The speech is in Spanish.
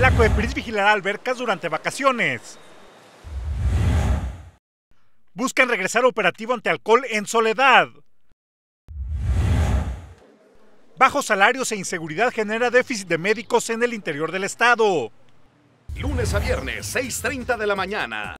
la COEPRIS vigilará albercas durante vacaciones. Buscan regresar operativo ante alcohol en soledad. Bajos salarios e inseguridad genera déficit de médicos en el interior del estado. Lunes a viernes, 6.30 de la mañana.